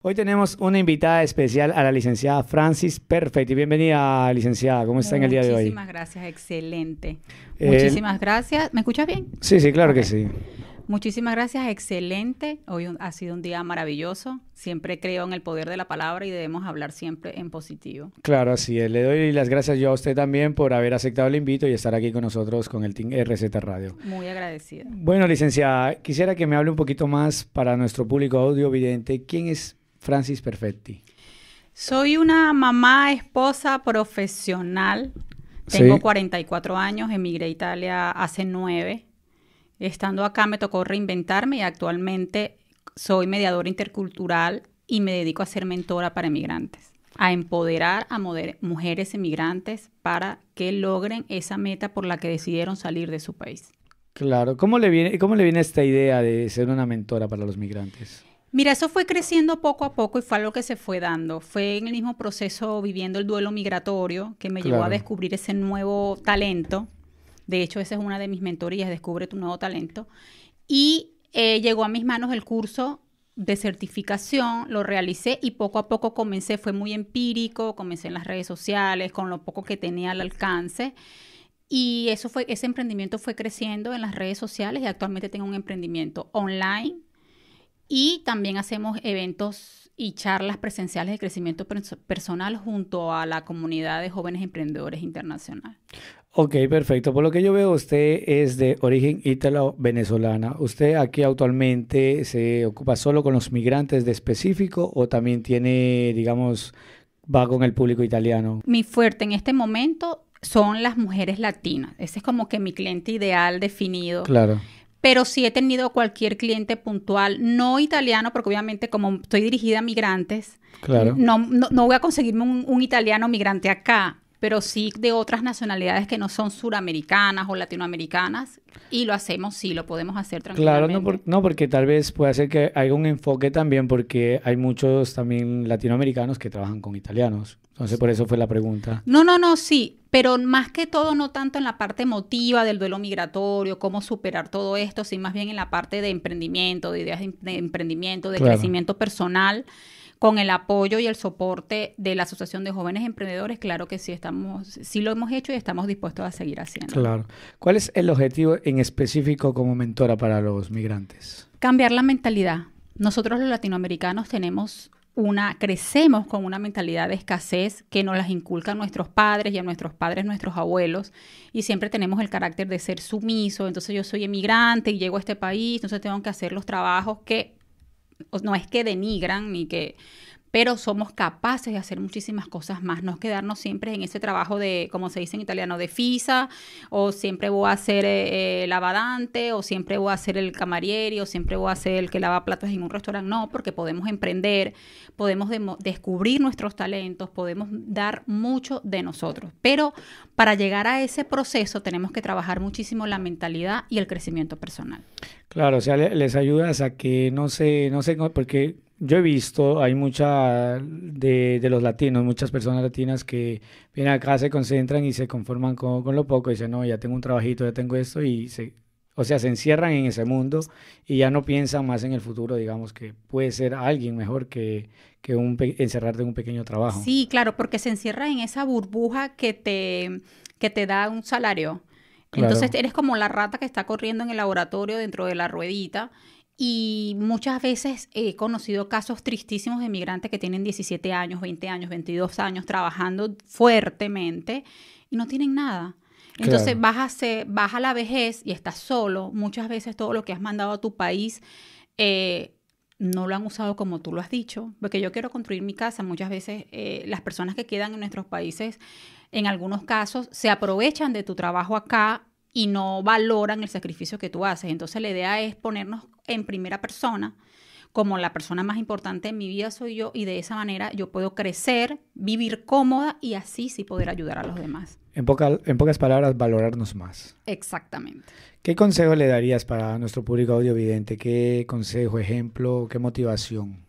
Hoy tenemos una invitada especial a la licenciada Francis Perfect. Y bienvenida, licenciada. ¿Cómo está en el día de hoy? Muchísimas gracias, excelente. Eh, Muchísimas gracias. ¿Me escuchas bien? Sí, sí, claro que sí. Muchísimas gracias, excelente. Hoy ha sido un día maravilloso. Siempre creo en el poder de la palabra y debemos hablar siempre en positivo. Claro, así es. Le doy las gracias yo a usted también por haber aceptado el invito y estar aquí con nosotros con el Team RZ Radio. Muy agradecida. Bueno, licenciada, quisiera que me hable un poquito más para nuestro público audiovidente. ¿Quién es Francis Perfetti? Soy una mamá, esposa profesional. Tengo 44 años, emigré a Italia hace 9. Estando acá me tocó reinventarme y actualmente soy mediadora intercultural y me dedico a ser mentora para emigrantes, a empoderar a mujeres emigrantes para que logren esa meta por la que decidieron salir de su país. Claro, ¿cómo le viene, cómo le viene esta idea de ser una mentora para los migrantes? Mira, eso fue creciendo poco a poco y fue algo que se fue dando. Fue en el mismo proceso viviendo el duelo migratorio que me llevó a descubrir ese nuevo talento. De hecho, esa es una de mis mentorías, descubre tu nuevo talento. Y eh, llegó a mis manos el curso de certificación, lo realicé y poco a poco comencé, fue muy empírico, comencé en las redes sociales con lo poco que tenía al alcance. Y eso fue, ese emprendimiento fue creciendo en las redes sociales y actualmente tengo un emprendimiento online y también hacemos eventos y charlas presenciales de crecimiento personal junto a la comunidad de jóvenes emprendedores internacional. Ok, perfecto. Por lo que yo veo, usted es de origen ítalo-venezolana. ¿Usted aquí actualmente se ocupa solo con los migrantes de específico o también tiene, digamos, va con el público italiano? Mi fuerte en este momento son las mujeres latinas. Ese es como que mi cliente ideal definido. Claro pero sí he tenido cualquier cliente puntual, no italiano, porque obviamente como estoy dirigida a migrantes, claro. no, no, voy a conseguirme un, italiano migrante acá, pero sí de otras nacionalidades que no son suramericanas o latinoamericanas y lo hacemos, sí, lo podemos hacer tranquilamente. Claro, no, porque tal vez puede ser que haya un enfoque también porque hay muchos también latinoamericanos que trabajan con italianos. Entonces, por eso fue la pregunta. No, no, no, sí pero más que todo no tanto en la parte emotiva del duelo migratorio, cómo superar todo esto, sino más bien en la parte de emprendimiento, de ideas de emprendimiento, de crecimiento personal, con el apoyo y el soporte de la Asociación de Jóvenes Emprendedores, claro que sí estamos, sí lo hemos hecho y estamos dispuestos a seguir haciendo. Claro. ¿Cuál es el objetivo en específico como mentora para los migrantes? Cambiar la mentalidad. Nosotros los latinoamericanos tenemos una, crecemos con una mentalidad de escasez que nos las inculcan nuestros padres y a nuestros padres, nuestros abuelos, y siempre tenemos el carácter de ser sumiso, entonces yo soy emigrante y llego a este país, entonces tengo que hacer los trabajos que no es que denigran ni que, pero somos capaces de hacer muchísimas cosas más, no quedarnos siempre en ese trabajo de, como se dice en italiano, de fisa, o siempre voy a ser el eh, eh, lavadante, o siempre voy a ser el camarieri, o siempre voy a ser el que lava platos en un restaurante, no, porque podemos emprender, podemos descubrir nuestros talentos, podemos dar mucho de nosotros, pero para llegar a ese proceso tenemos que trabajar muchísimo la mentalidad y el crecimiento personal. Claro, o sea, les ayudas a que no se, no se, porque yo he visto, hay mucha de, los latinos, muchas personas latinas que vienen acá, se concentran y se conforman con, lo poco. Y dicen, no, ya tengo un trabajito, ya tengo esto. Y se, o sea, se encierran en ese mundo y ya no piensan más en el futuro, digamos, que puede ser alguien mejor que, que un encerrarte en un pequeño trabajo. Sí, claro, porque se encierra en esa burbuja que te, que te da un salario. Entonces eres como la rata que está corriendo en el laboratorio dentro de la ruedita y muchas veces he conocido casos tristísimos de migrantes que tienen 17 años, 20 años, 22 años trabajando fuertemente y no tienen nada. Entonces vas, a ser, vas a la vejez y estás solo. Muchas veces todo lo que has mandado a tu país eh, no lo han usado como tú lo has dicho, porque yo quiero construir mi casa. Muchas veces eh, las personas que quedan en nuestros países, en algunos casos, se aprovechan de tu trabajo acá y no valoran el sacrificio que tú haces. Entonces la idea es ponernos en primera persona, como la persona más importante en mi vida soy yo y de esa manera yo puedo crecer, vivir cómoda y así sí poder ayudar a los demás. En, en pocas palabras, valorarnos más. Exactamente. ¿Qué consejo le darías para nuestro público audiovidente? ¿Qué consejo, ejemplo, qué motivación?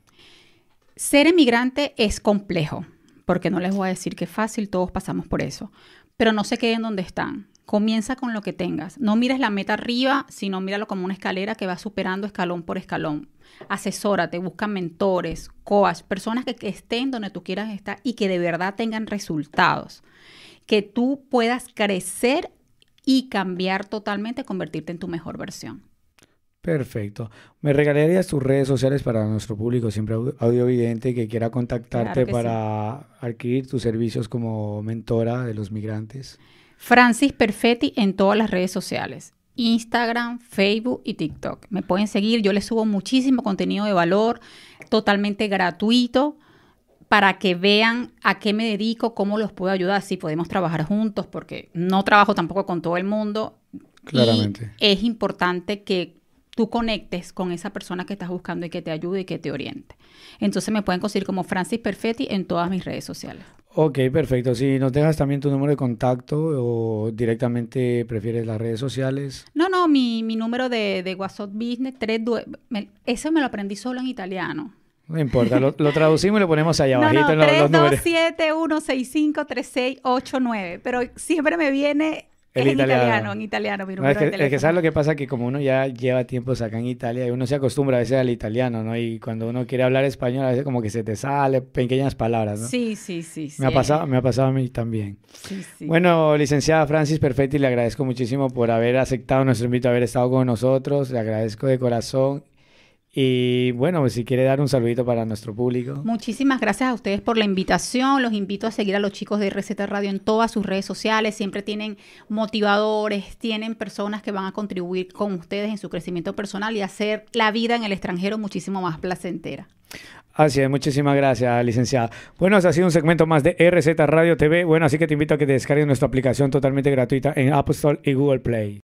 Ser emigrante es complejo, porque no les voy a decir que es fácil, todos pasamos por eso, pero no se queden donde están. Comienza con lo que tengas. No mires la meta arriba, sino míralo como una escalera que va superando escalón por escalón. Asesórate, busca mentores, coas, personas que, estén donde tú quieras estar y que de verdad tengan resultados. Que tú puedas crecer y cambiar totalmente, convertirte en tu mejor versión. Perfecto. ¿Me regalarías tus redes sociales para nuestro público, siempre audiovidente, que quiera contactarte para adquirir tus servicios como mentora de los migrantes? Francis Perfetti en todas las redes sociales. Instagram, Facebook y TikTok. Me pueden seguir, yo les subo muchísimo contenido de valor, totalmente gratuito, para que vean a qué me dedico, cómo los puedo ayudar, si podemos trabajar juntos, porque no trabajo tampoco con todo el mundo. Claramente. es importante que tú conectes con esa persona que estás buscando y que te ayude y que te oriente. Entonces me pueden conseguir como Francis Perfetti en todas mis redes sociales. Ok, perfecto. Si nos dejas también tu número de contacto o directamente prefieres las redes sociales. No, no, mi, mi número de, de WhatsApp Business, tres, me, eso me lo aprendí solo en italiano. No importa, lo, traducimos y lo ponemos allá abajito no, en los, 327 165 3689, pero siempre me viene el italiano. en italiano, es que, sabe sabes lo que pasa que como uno ya lleva tiempos acá en Italia y uno se acostumbra a veces al italiano, ¿no? Y cuando uno quiere hablar español a veces como que se te sale pequeñas palabras, ¿no? Sí, sí, sí. Me ha pasado, me ha pasado a mí también. Sí, sí. Bueno, licenciada Francis Perfetti, le agradezco muchísimo por haber aceptado nuestro invito, haber estado con nosotros, le agradezco de corazón y bueno, si quiere dar un saludito para nuestro público. Muchísimas gracias a ustedes por la invitación. Los invito a seguir a los chicos de RZ Radio en todas sus redes sociales. Siempre tienen motivadores, tienen personas que van a contribuir con ustedes en su crecimiento personal y hacer la vida en el extranjero muchísimo más placentera. Así es, muchísimas gracias, licenciada. Bueno, es ha sido un segmento más de RZ Radio TV. Bueno, así que te invito a que descargues nuestra aplicación totalmente gratuita en Apple Store y Google Play.